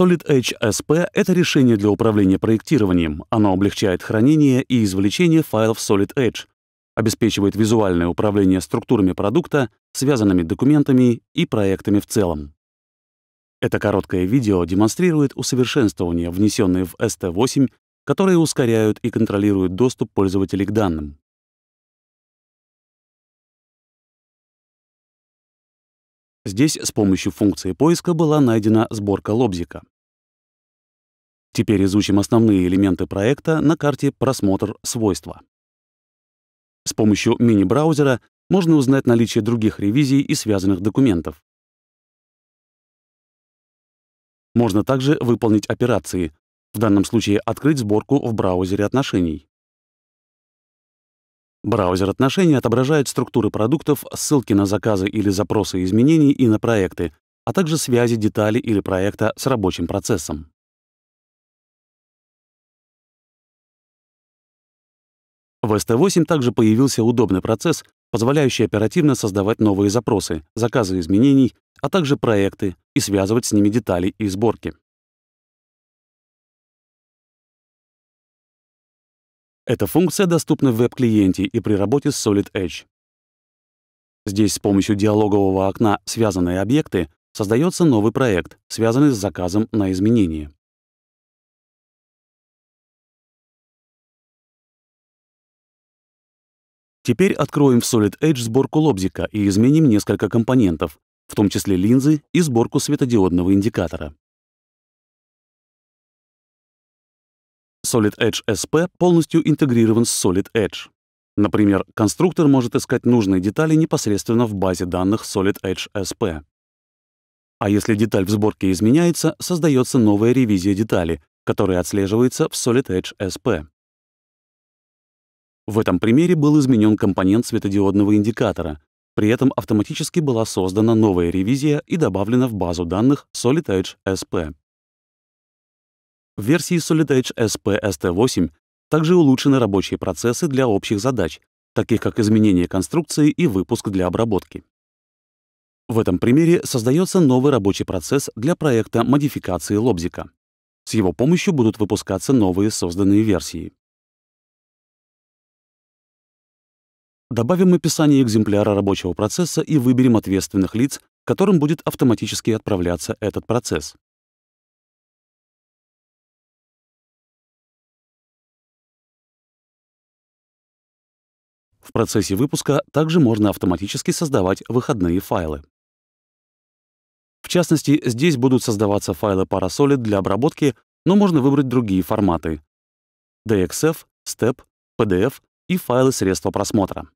Solid Edge SP — это решение для управления проектированием. Оно облегчает хранение и извлечение файлов Solid Edge, обеспечивает визуальное управление структурами продукта, связанными документами и проектами в целом. Это короткое видео демонстрирует усовершенствования, внесенные в ST8, которые ускоряют и контролируют доступ пользователей к данным. Здесь с помощью функции поиска была найдена сборка лобзика. Теперь изучим основные элементы проекта на карте «Просмотр свойства». С помощью мини-браузера можно узнать наличие других ревизий и связанных документов. Можно также выполнить операции, в данном случае открыть сборку в браузере отношений. Браузер отношений отображает структуры продуктов, ссылки на заказы или запросы изменений и на проекты, а также связи детали или проекта с рабочим процессом. В ST8 также появился удобный процесс, позволяющий оперативно создавать новые запросы, заказы изменений, а также проекты и связывать с ними детали и сборки. Эта функция доступна в веб-клиенте и при работе с Solid Edge. Здесь с помощью диалогового окна «Связанные объекты» создается новый проект, связанный с заказом на изменение. Теперь откроем в Solid Edge сборку лобзика и изменим несколько компонентов, в том числе линзы и сборку светодиодного индикатора. Solid Edge SP полностью интегрирован с Solid Edge. Например, конструктор может искать нужные детали непосредственно в базе данных Solid Edge SP. А если деталь в сборке изменяется, создается новая ревизия детали, которая отслеживается в Solid Edge SP. В этом примере был изменен компонент светодиодного индикатора. При этом автоматически была создана новая ревизия и добавлена в базу данных Solid Edge SP. В версии Solid Edge SP-ST8 также улучшены рабочие процессы для общих задач, таких как изменение конструкции и выпуск для обработки. В этом примере создается новый рабочий процесс для проекта модификации лобзика. С его помощью будут выпускаться новые созданные версии. Добавим описание экземпляра рабочего процесса и выберем ответственных лиц, которым будет автоматически отправляться этот процесс. В процессе выпуска также можно автоматически создавать выходные файлы. В частности, здесь будут создаваться файлы Parasolid для обработки, но можно выбрать другие форматы — DXF, STEP, PDF и файлы средства просмотра.